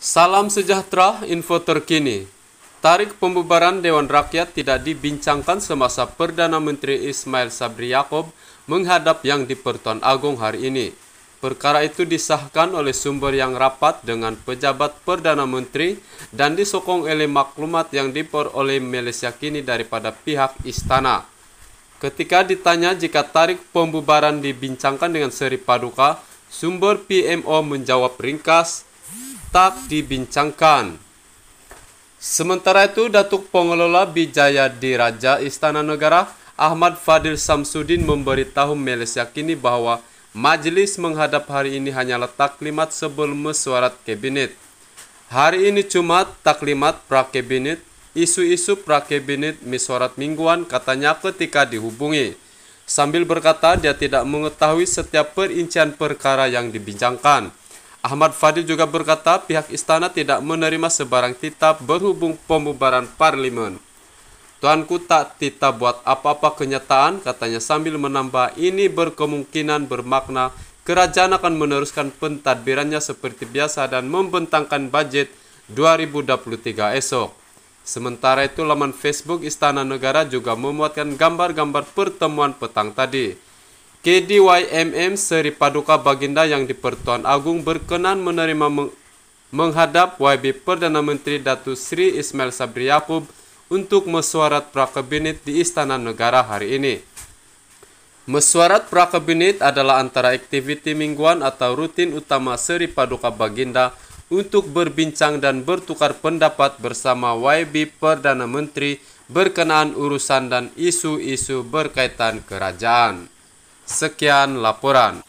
Salam sejahtera, info terkini. Tarik pembubaran Dewan Rakyat tidak dibincangkan semasa Perdana Menteri Ismail Sabri Yaakob menghadap yang di Pertuan Agung hari ini. Perkara itu disahkan oleh sumber yang rapat dengan pejabat Perdana Menteri dan disokong oleh maklumat yang diperoleh Malaysia kini daripada pihak istana. Ketika ditanya jika tarik pembubaran dibincangkan dengan seri paduka, sumber PMO menjawab ringkas, tak dibincangkan. Sementara itu, Datuk Pengelola Bijaya di Raja Istana Negara Ahmad Fadil Samsudin memberitahu Malaysiakini kini bahwa majelis menghadap hari ini hanyalah taklimat sebelum mesuarat kabinet. Hari ini cuma taklimat prakabinet, isu-isu prakabinet, mesuarat mingguan katanya ketika dihubungi. Sambil berkata dia tidak mengetahui setiap perincian perkara yang dibincangkan. Ahmad Fadil juga berkata pihak istana tidak menerima sebarang titah berhubung pembubaran parlimen. Tuanku tak titah buat apa-apa kenyataan, katanya sambil menambah ini berkemungkinan bermakna kerajaan akan meneruskan pentadbirannya seperti biasa dan membentangkan budget 2023 esok. Sementara itu laman Facebook Istana Negara juga memuatkan gambar-gambar pertemuan petang tadi. KDYMM Seri Paduka Baginda yang Dipertuan Agung berkenan menerima meng menghadap YB Perdana Menteri Datu Sri Ismail Sabri Yaakob untuk mesuarat prakabinet di Istana Negara hari ini. Mesuarat prakabinet adalah antara aktiviti mingguan atau rutin utama Seri Paduka Baginda untuk berbincang dan bertukar pendapat bersama YB Perdana Menteri berkenaan urusan dan isu-isu berkaitan kerajaan. Sekian laporan.